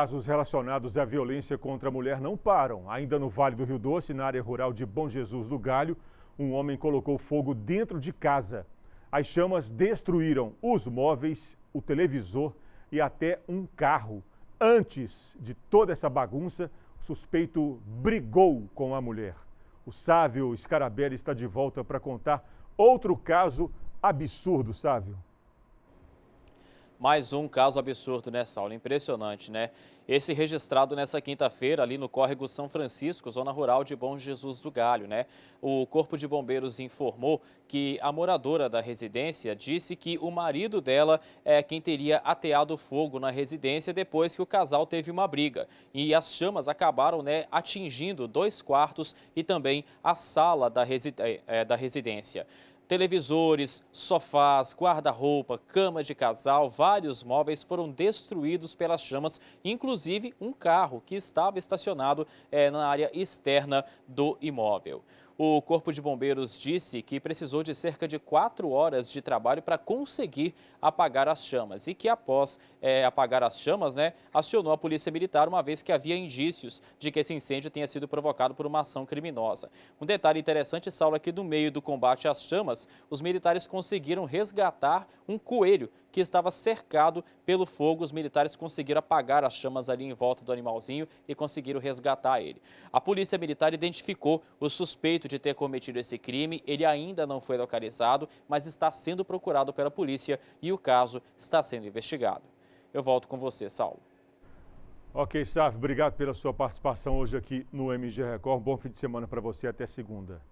Casos relacionados à violência contra a mulher não param. Ainda no Vale do Rio Doce, na área rural de Bom Jesus do Galho, um homem colocou fogo dentro de casa. As chamas destruíram os móveis, o televisor e até um carro. Antes de toda essa bagunça, o suspeito brigou com a mulher. O Sávio Scarabelli está de volta para contar outro caso absurdo, Sávio. Mais um caso absurdo, né, Saulo? Impressionante, né? Esse registrado nessa quinta-feira ali no córrego São Francisco, zona rural de Bom Jesus do Galho, né? O Corpo de Bombeiros informou que a moradora da residência disse que o marido dela é quem teria ateado fogo na residência depois que o casal teve uma briga. E as chamas acabaram, né, atingindo dois quartos e também a sala da, resi é, eh, eh, da residência. Televisores, sofás, guarda-roupa, cama de casal, vários móveis foram destruídos pelas chamas, inclusive um carro que estava estacionado eh, na área externa do imóvel. O Corpo de Bombeiros disse que precisou de cerca de quatro horas de trabalho para conseguir apagar as chamas e que após é, apagar as chamas, né, acionou a Polícia Militar uma vez que havia indícios de que esse incêndio tenha sido provocado por uma ação criminosa. Um detalhe interessante, Saulo, é que no meio do combate às chamas, os militares conseguiram resgatar um coelho que estava cercado pelo fogo. Os militares conseguiram apagar as chamas ali em volta do animalzinho e conseguiram resgatar ele. A polícia militar identificou o suspeito de ter cometido esse crime. Ele ainda não foi localizado, mas está sendo procurado pela polícia e o caso está sendo investigado. Eu volto com você, Saulo. Ok, Staff, obrigado pela sua participação hoje aqui no MG Record. bom fim de semana para você, até segunda.